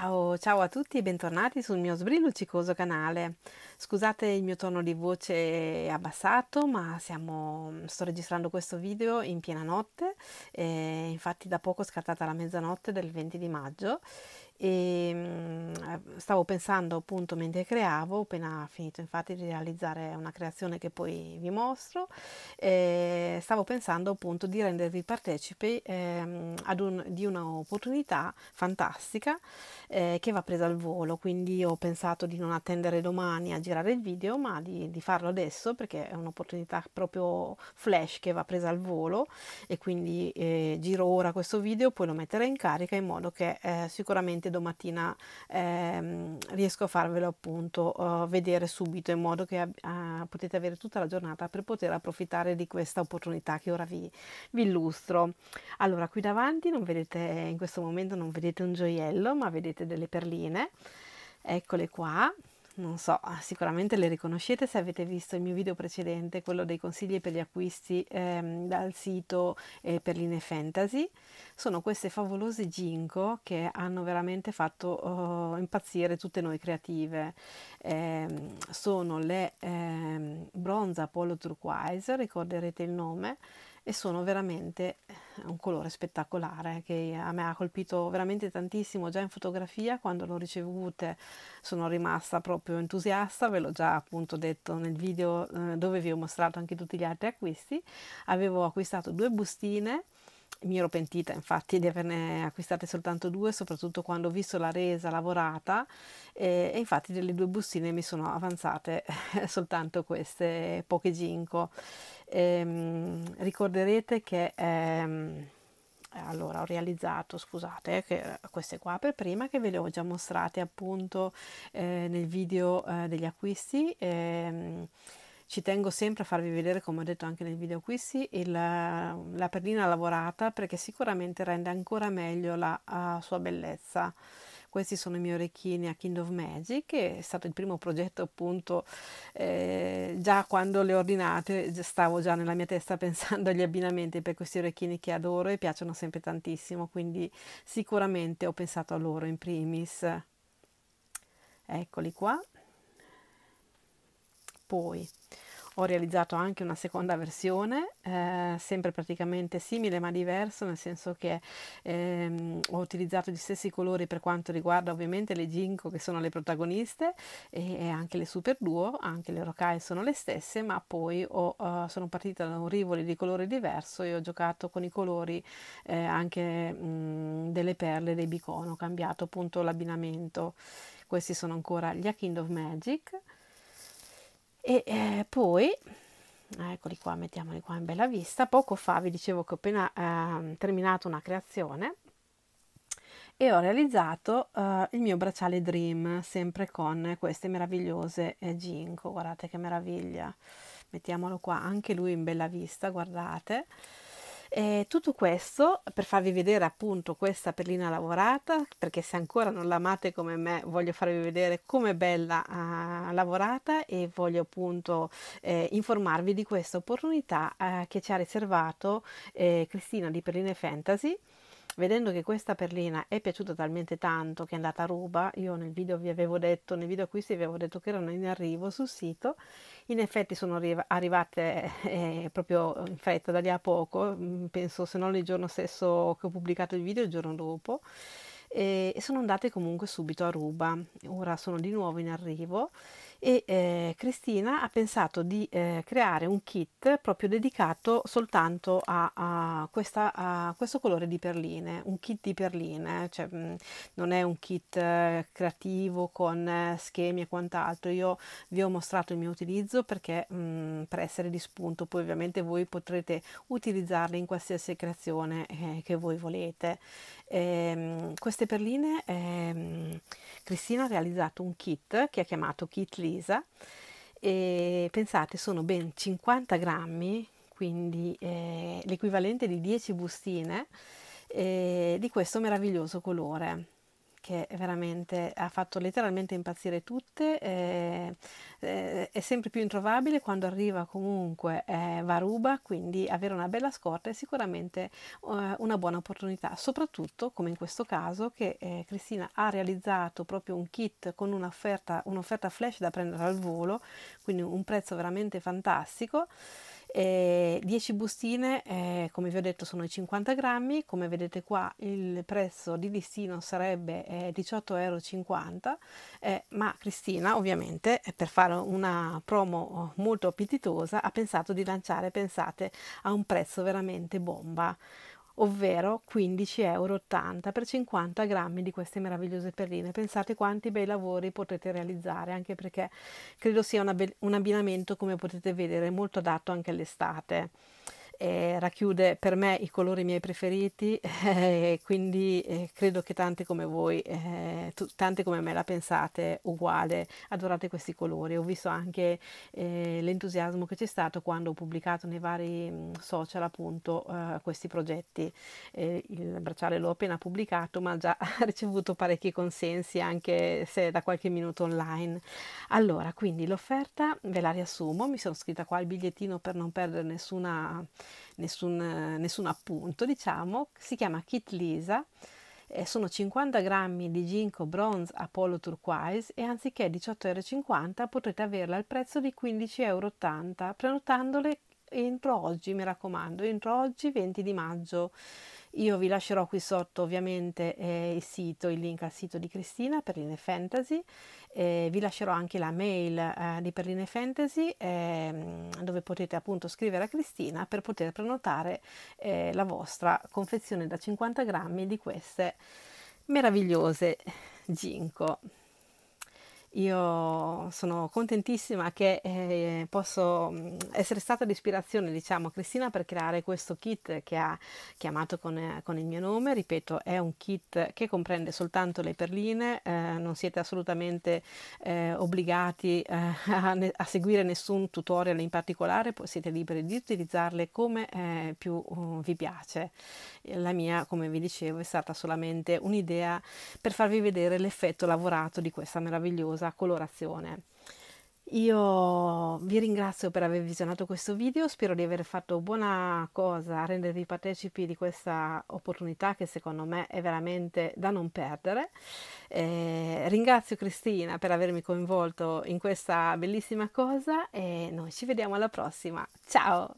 Ciao, ciao a tutti e bentornati sul mio sbrilluccicoso canale. Scusate il mio tono di voce abbassato, ma siamo, sto registrando questo video in piena notte, E eh, infatti da poco è scattata la mezzanotte del 20 di maggio e ehm, eh, stavo pensando appunto mentre creavo, ho appena finito infatti di realizzare una creazione che poi vi mostro, eh, stavo pensando appunto di rendervi partecipi eh, un, di un'opportunità fantastica eh, che va presa al volo, quindi ho pensato di non attendere domani a girare il video ma di, di farlo adesso perché è un'opportunità proprio flash che va presa al volo e quindi eh, giro ora questo video, poi lo metterò in carica in modo che eh, sicuramente sicuramente domattina ehm, riesco a farvelo appunto uh, vedere subito in modo che uh, potete avere tutta la giornata per poter approfittare di questa opportunità che ora vi, vi illustro. Allora qui davanti non vedete in questo momento non vedete un gioiello ma vedete delle perline eccole qua non so, ah, sicuramente le riconoscete se avete visto il mio video precedente, quello dei consigli per gli acquisti ehm, dal sito eh, per linee fantasy. Sono queste favolose ginkgo che hanno veramente fatto oh, impazzire tutte noi creative. Eh, sono le eh, Bronza Apollo Turquoise, ricorderete il nome e sono veramente eh, un colore spettacolare che a me ha colpito veramente tantissimo già in fotografia quando l'ho ricevuta sono rimasta proprio entusiasta ve l'ho già appunto detto nel video eh, dove vi ho mostrato anche tutti gli altri acquisti avevo acquistato due bustine mi ero pentita infatti di averne acquistate soltanto due, soprattutto quando ho visto la resa lavorata eh, e infatti delle due bustine mi sono avanzate soltanto queste poche ginkgo. Ehm, ricorderete che ehm, allora ho realizzato, scusate, che queste qua per prima che ve le ho già mostrate appunto eh, nel video eh, degli acquisti. Ehm, ci tengo sempre a farvi vedere, come ho detto anche nel video acquisti, il, la perlina lavorata perché sicuramente rende ancora meglio la sua bellezza. Questi sono i miei orecchini a Kind of Magic, che è stato il primo progetto appunto, eh, già quando le ho ordinate stavo già nella mia testa pensando agli abbinamenti per questi orecchini che adoro e piacciono sempre tantissimo, quindi sicuramente ho pensato a loro in primis. Eccoli qua. Poi ho realizzato anche una seconda versione, eh, sempre praticamente simile ma diverso, nel senso che ehm, ho utilizzato gli stessi colori per quanto riguarda ovviamente le Jinko che sono le protagoniste e, e anche le Super Duo, anche le Rokai sono le stesse, ma poi ho, uh, sono partita da un rivoli di colore diverso e ho giocato con i colori eh, anche mh, mm, delle perle dei Bicon, ho cambiato appunto l'abbinamento. Questi sono ancora gli Akind of Magic e eh, poi eccoli qua mettiamoli qua in bella vista poco fa vi dicevo che ho appena eh, terminato una creazione e ho realizzato eh, il mio bracciale dream sempre con queste meravigliose eh, ginkgo guardate che meraviglia mettiamolo qua anche lui in bella vista guardate eh, tutto questo per farvi vedere appunto questa perlina lavorata, perché se ancora non l'amate come me voglio farvi vedere com'è bella eh, lavorata e voglio appunto eh, informarvi di questa opportunità eh, che ci ha riservato eh, Cristina di Perline Fantasy vedendo che questa perlina è piaciuta talmente tanto che è andata a ruba, io nel video vi avevo detto, nel video acquisti vi avevo detto che erano in arrivo sul sito, in effetti sono arrivate eh, eh, proprio in fretta da lì a poco, mm, penso se non il giorno stesso che ho pubblicato il video, il giorno dopo, e sono andate comunque subito a ruba, ora sono di nuovo in arrivo e eh, Cristina ha pensato di eh, creare un kit proprio dedicato soltanto a, a, questa, a, questo colore di perline, un kit di perline, cioè, mh, mm, non è un kit eh, creativo con eh, schemi e quant'altro, io vi ho mostrato il mio utilizzo perché mh, mm, per essere di spunto, poi ovviamente voi potrete utilizzarle in qualsiasi creazione eh, che voi volete. E, ehm, queste perline, ehm, Cristina ha realizzato un kit che ha chiamato Kit Lee divisa e pensate sono ben 50 grammi, quindi eh, l'equivalente di 10 bustine eh, di questo meraviglioso colore perché veramente ha fatto letteralmente impazzire tutte, eh, eh, è sempre più introvabile quando arriva comunque eh, Varuba, quindi avere una bella scorta è sicuramente eh, una buona opportunità, soprattutto come in questo caso che eh, Cristina ha realizzato proprio un kit con un'offerta, un'offerta flash da prendere al volo, quindi un prezzo veramente fantastico. E eh, 10 bustine, eh, come vi ho detto, sono i 50 grammi, come vedete qua il prezzo di listino sarebbe eh, 18,50 euro, eh, ma Cristina ovviamente eh, per fare una promo oh, molto appetitosa ha pensato di lanciare, pensate, a un prezzo veramente bomba ovvero 15,80 euro per 50 grammi di queste meravigliose perline. Pensate quanti bei lavori potete realizzare, anche perché credo sia un abbinamento, come potete vedere, molto adatto anche all'estate eh, racchiude per me i colori miei preferiti eh, quindi eh, credo che tante come voi, eh, t- tante come me la pensate uguale, adorate questi colori. Ho visto anche eh, l'entusiasmo che c'è stato quando ho pubblicato nei vari mm, social appunto eh, questi progetti. il bracciale l'ho appena pubblicato ma già ha ricevuto parecchi consensi anche se da qualche minuto online. Allora, quindi l'offerta ve la riassumo, mi sono scritta qua il bigliettino per non perdere nessuna nessun, nessun appunto, diciamo, si chiama Kit Lisa eh, sono 50 grammi di Ginkgo Bronze Apollo Turquoise e anziché 18,50 euro potrete averla al prezzo di 15,80 euro prenotandole entro oggi, mi raccomando, entro oggi 20 di maggio. Io vi lascerò qui sotto ovviamente eh, il sito, il link al sito di Cristina, per Line Fantasy, eh, vi lascerò anche la mail eh, di Perline Fantasy ehm, dove potete appunto scrivere a Cristina per poter prenotare eh, la vostra confezione da 50 grammi di queste meravigliose ginko. Io sono contentissima che eh, posso essere stata d'ispirazione, diciamo, a Cristina per creare questo kit che ha chiamato con, eh, con, il mio nome. Ripeto, è un kit che comprende soltanto le perline, eh, non siete assolutamente eh, obbligati eh, a, ne- a, seguire nessun tutorial in particolare, siete liberi di utilizzarle come eh, più uh, vi piace. La mia, come vi dicevo, è stata solamente un'idea per farvi vedere l'effetto lavorato di questa meravigliosa famosa colorazione. Io vi ringrazio per aver visionato questo video, spero di aver fatto buona cosa a rendervi partecipi di questa opportunità che secondo me è veramente da non perdere. Eh, ringrazio Cristina per avermi coinvolto in questa bellissima cosa e noi ci vediamo alla prossima. Ciao!